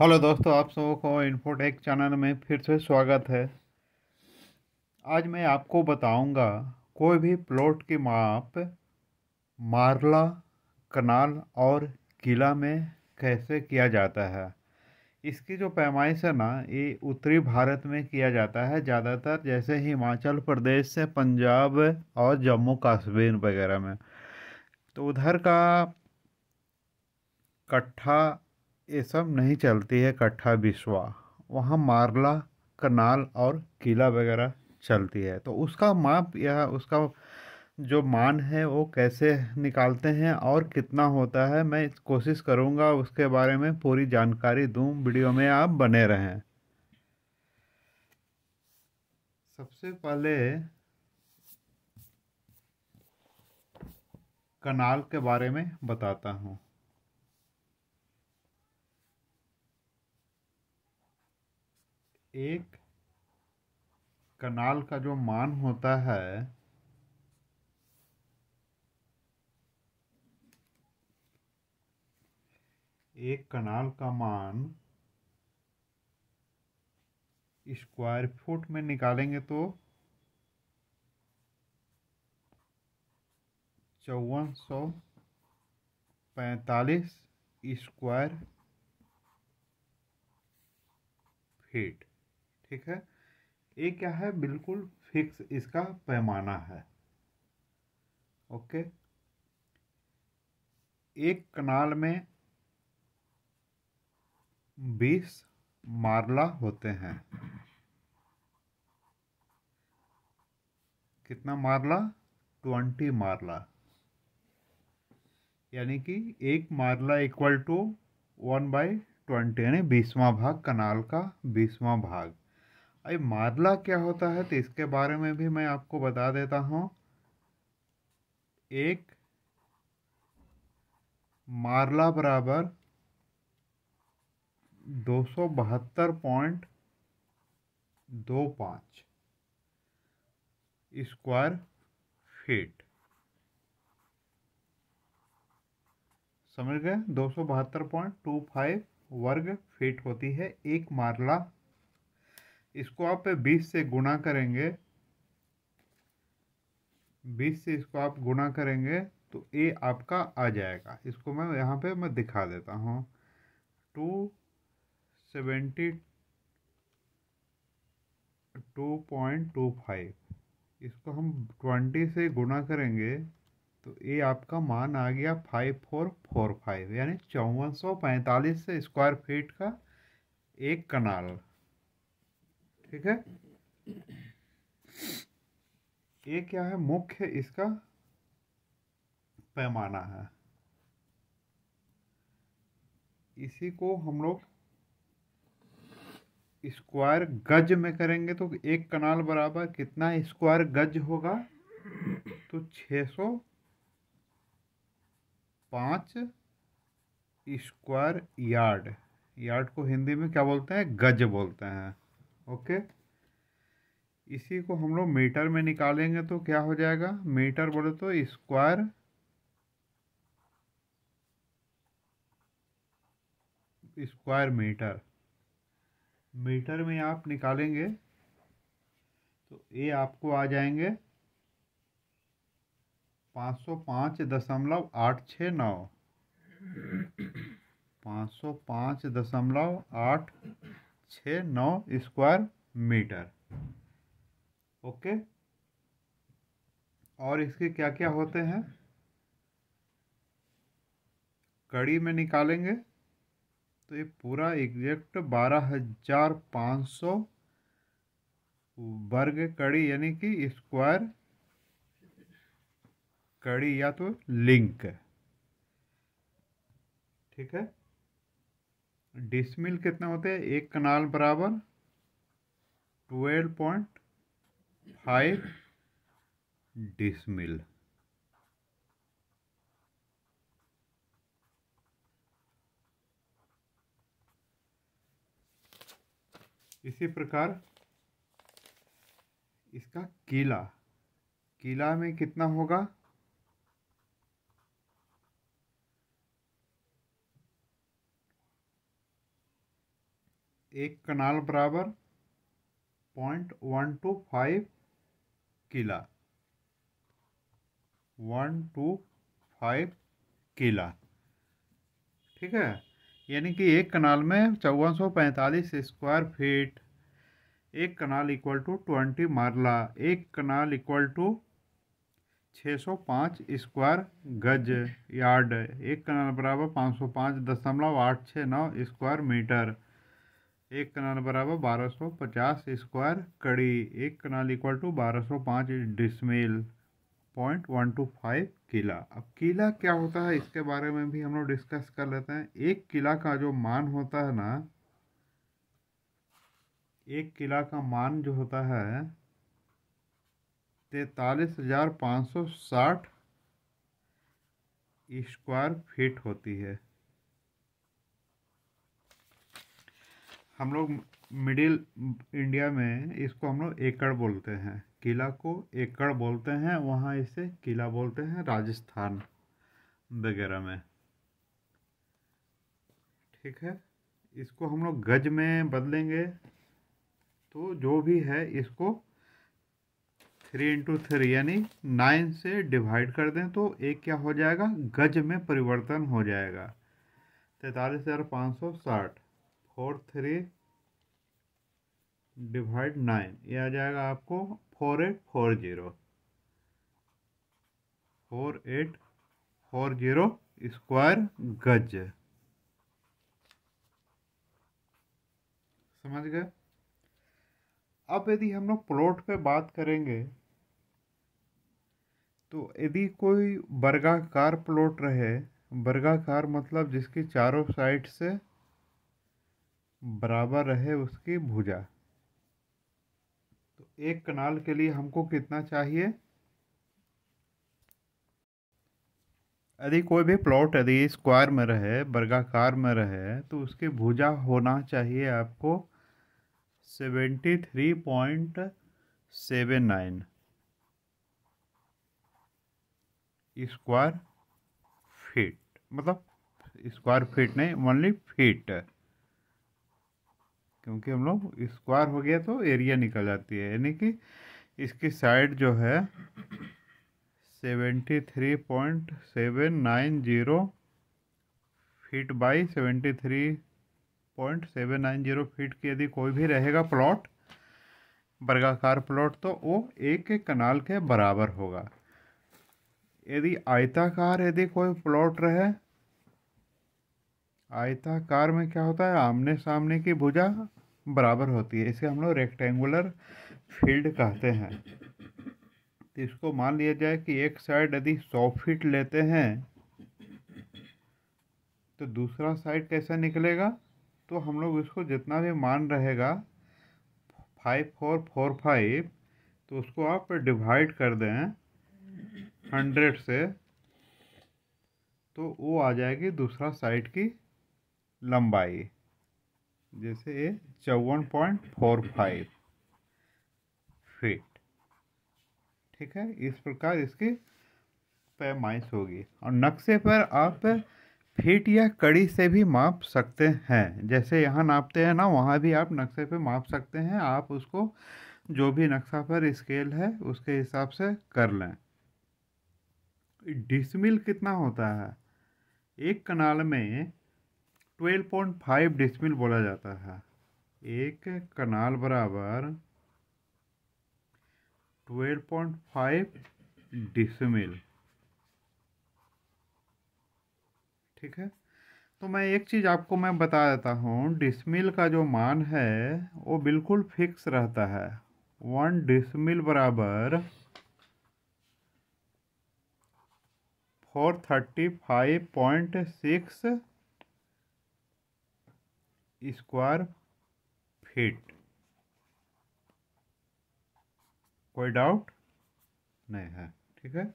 hello दोस्तों आप सबों को इन्फोटेक चैनल में फिर से स्वागत है आज मैं आपको बताऊंगा कोई भी प्लॉट की माप मारला कनाल और किला में कैसे किया जाता है इसकी जो पैमाइश है ना ये उत्तरी भारत में किया जाता है ज़्यादातर जैसे हिमाचल प्रदेश से पंजाब और जम्मू कश्मीर वगैरह में तो उधर का कट्ठा ये सब नहीं चलती है कट्ठा बिस्वा वहाँ मारला कनाल और किला वगैरह चलती है तो उसका माप या उसका जो मान है वो कैसे निकालते हैं और कितना होता है मैं कोशिश करूँगा उसके बारे में पूरी जानकारी दूँ वीडियो में आप बने रहें सबसे पहले कनाल के बारे में बताता हूँ एक कनाल का जो मान होता है एक कनाल का मान स्क्वायर फुट में निकालेंगे तो चौवन सौ पैंतालीस स्क्वायर फीट ठीक है ये क्या है बिल्कुल फिक्स इसका पैमाना है ओके एक कनाल में बीस मारला होते हैं कितना मारला ट्वेंटी मारला यानी कि एक marla equal to one by twenty यानी बीसवा भाग कनाल का बीसवा भाग अरे मारला क्या होता है तो इसके बारे में भी मैं आपको बता देता हूँ एक मारला बराबर दो सौ बहत्तर पॉइंट दो पाँच स्क्वायर फीट समझ गए दो सौ बहत्तर पॉइंट टू फाइव वर्ग फीट होती है एक मारला इसको आप 20 से गुणा करेंगे 20 से इसको आप गुणा करेंगे तो ए आपका आ जाएगा इसको मैं यहाँ पे मैं दिखा देता हूँ two seventy two point two five इसको हम ट्वेंटी से गुणा करेंगे तो ए आपका मान आ गया फाइव फोर फोर फाइव यानी चौवन सौ पैंतालीस स्क्वायर फीट का एक कनाल ठीक है ये क्या है मुख्य इसका पैमाना है इसी को हम लोग स्क्वायर गज में करेंगे तो एक कनाल बराबर कितना स्क्वायर गज होगा तो 605 सौ पांच स्क्वायर यार्ड यार्ड को हिंदी में क्या बोलते हैं गज बोलते हैं ओके इसी को हम लोग मीटर में निकालेंगे तो क्या हो जाएगा मीटर बोले तो स्क्वायर स्क्वायर मीटर मीटर में आप निकालेंगे तो ये आपको आ जाएंगे पाँच सौ पाँच दशमलव आठ छ नौ पाँच सौ पाँच दशमलव आठ छः नौ स्क्वायर मीटर ओके और इसके क्या क्या होते हैं कड़ी में निकालेंगे तो ये पूरा एग्जैक्ट बारह हजार पाँच सौ वर्ग कड़ी यानी कि स्क्वायर कड़ी या तो लिंक ठीक है डिसमिल कितना होते हैं एक कनाल बराबर ट्वेल्व पॉइंट फाइव डिसमिल इसी प्रकार इसका किला किला में कितना होगा एक कनाल बराबर पॉइंट वन टू फाइव किला वन टू फाइव किला ठीक है यानी कि एक कनाल में चौवन सौ पैंतालीस स्क्वायर फीट एक कनाल इक्वल टू ट्वेंटी मारला एक कनाल इक्वल टू छः सौ पाँच स्क्वायर गज यार्ड एक कनाल बराबर पाँच सौ पाँच दशमलव आठ छः नौ स्क्वायर मीटर एक कनाल बराबर बारह सौ पचास स्क्वायर कड़ी एक कनाल इक्वल टू बारह सौ पाँच decimal point one two five किला अब किला क्या होता है इसके बारे में भी हम लोग डिस्कस कर लेते हैं एक किला का जो मान होता है ना एक किला का मान जो होता है तैतालीस हजार पाँच सौ साठ स्क्वायर फीट होती है हम लोग मिडिल इंडिया में इसको हम लोग एकड़ बोलते हैं किला को एकड़ बोलते हैं वहाँ इसे किला बोलते हैं राजस्थान वगैरह में ठीक है इसको हम लोग गज में बदलेंगे तो जो भी है इसको थ्री इंटू थ्री यानी नाइन से डिवाइड कर दें तो एक क्या हो जाएगा गज में परिवर्तन हो जाएगा तैतालीस हज़ार पाँच सौ साठ फोर थ्री डिवाइड नाइन ये आ जाएगा आपको four eight four zero four eight four zero square गज समझ गए अब यदि हम लोग प्लॉट पे बात करेंगे तो यदि कोई वर्गाकार प्लॉट रहे वर्गाकार मतलब जिसकी चारों साइड से बराबर रहे उसकी भुजा तो एक कनाल के लिए हमको कितना चाहिए यदि कोई भी प्लॉट यदि स्क्वायर में रहे वर्गाकार में रहे तो उसकी भुजा होना चाहिए आपको seventy three point seven nine square feet मतलब स्क्वायर फीट नहीं ओनली फीट क्योंकि हम लोग स्क्वायर हो गया तो एरिया निकल जाती है यानी कि इसकी साइड जो है seventy three point seven nine zero feet by seventy three point seven nine zero feet की यदि कोई भी रहेगा प्लॉट वर्गाकार प्लॉट तो वो एक एक कनाल के बराबर होगा यदि आयताकार यदि कोई प्लॉट रहे आयताकार में क्या होता है आमने सामने की भुजा बराबर होती है इसे हम लोग रेक्टेंगुलर फील्ड कहते हैं तो इसको मान लिया जाए कि एक साइड यदि सौ फीट लेते हैं तो दूसरा साइड कैसा निकलेगा तो हम लोग इसको जितना भी मान रहेगा फाइव फोर फोर फाइव तो उसको आप डिवाइड कर दें हंड्रेड से तो वो आ जाएगी दूसरा साइड की लंबाई जैसे ये चौवन पॉइंट फोर फाइव फीट ठीक है इस प्रकार इसकी पैमाइश होगी और नक्शे पर आप फीट या कड़ी से भी माप सकते हैं जैसे यहाँ नापते हैं ना वहाँ भी आप नक्शे पर माप सकते हैं आप उसको जो भी नक्शा पर स्केल है उसके हिसाब से कर लें डिसमिल कितना होता है एक कनाल में ट्वेल्व पॉइंट फाइव डिसमिल बोला जाता है एक कनाल बराबर ट्वेल्व पॉइंट फाइव डिसमिल ठीक है तो मैं एक चीज़ आपको मैं बता देता हूँ डिसमिल का जो मान है वो बिल्कुल फिक्स रहता है वन डिसमिल बराबर four thirty five point six square feet कोई डाउट नहीं है ठीक है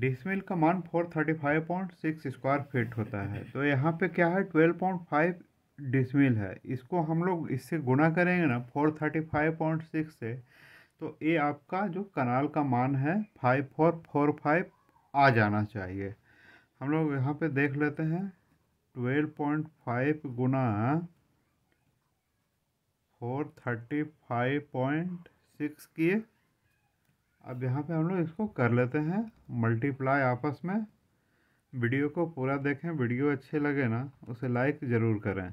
डिसमिल का मान four thirty five point six square feet होता है तो यहाँ पे क्या है ट्वेल्व पॉइंट फाइव डिसमिल है इसको हम लोग इससे गुना करेंगे ना four thirty five point six से तो ये आपका जो कनाल का मान है फाइव फोर फोर फाइव आ जाना चाहिए हम लोग यहाँ पे देख लेते हैं ट्वेल्व पॉइंट फाइव गुना four thirty five point six किए अब यहाँ पे हम लोग इसको कर लेते हैं मल्टीप्लाई आपस में वीडियो को पूरा देखें वीडियो अच्छे लगे ना उसे लाइक ज़रूर करें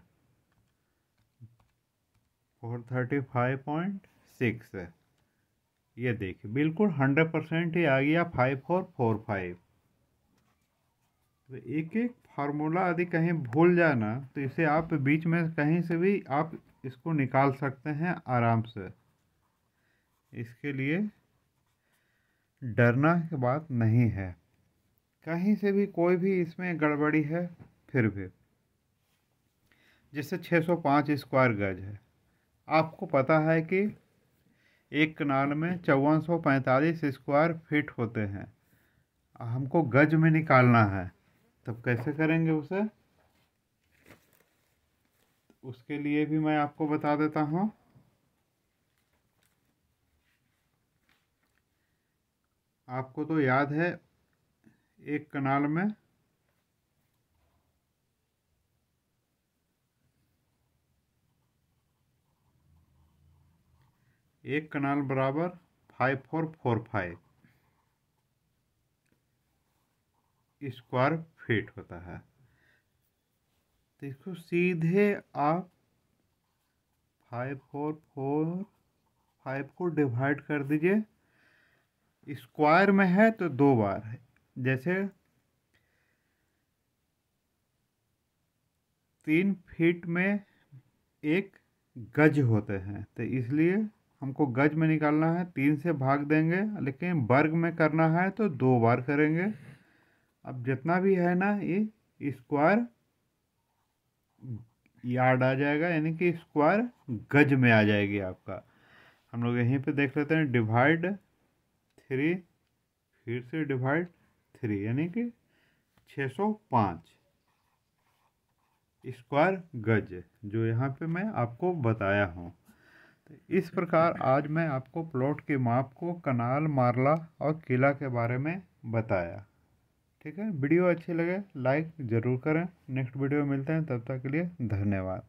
four thirty five point six ये देखिए बिल्कुल हंड्रेड परसेंट ही आ गया फाइव फोर फोर फाइव एक एक फार्मूला आदि कहीं भूल जाए ना तो इसे आप बीच में कहीं से भी आप इसको निकाल सकते हैं आराम से इसके लिए डरना की बात नहीं है कहीं से भी कोई भी इसमें गड़बड़ी है फिर भी जिससे 605 स्क्वायर गज है आपको पता है कि एक कनाल में चौवन स्क्वायर फीट होते हैं हमको गज में निकालना है तब कैसे करेंगे उसे उसके लिए भी मैं आपको बता देता हूँ आपको तो याद है एक कनाल में एक कनाल बराबर five four four five square feet होता है तो इसको सीधे आप फाइव फोर फोर फाइव को डिवाइड कर दीजिए स्क्वायर में है तो दो बार है जैसे तीन फीट में एक गज होते हैं तो इसलिए हमको गज में निकालना है तीन से भाग देंगे लेकिन वर्ग में करना है तो दो बार करेंगे अब जितना भी है ना ये स्क्वायर यार्ड आ जाएगा यानी कि स्क्वायर गज में आ जाएगी आपका हम लोग यहीं पे देख लेते हैं डिवाइड थ्री फिर से डिवाइड थ्री यानी कि छ सौ पाँच स्क्वायर गज जो यहाँ पे मैं आपको बताया हूँ तो इस प्रकार आज मैं आपको प्लॉट के माप को कनाल मारला और किला के बारे में बताया ठीक है वीडियो अच्छी लगे लाइक ज़रूर करें नेक्स्ट वीडियो मिलते हैं तब तक के लिए धन्यवाद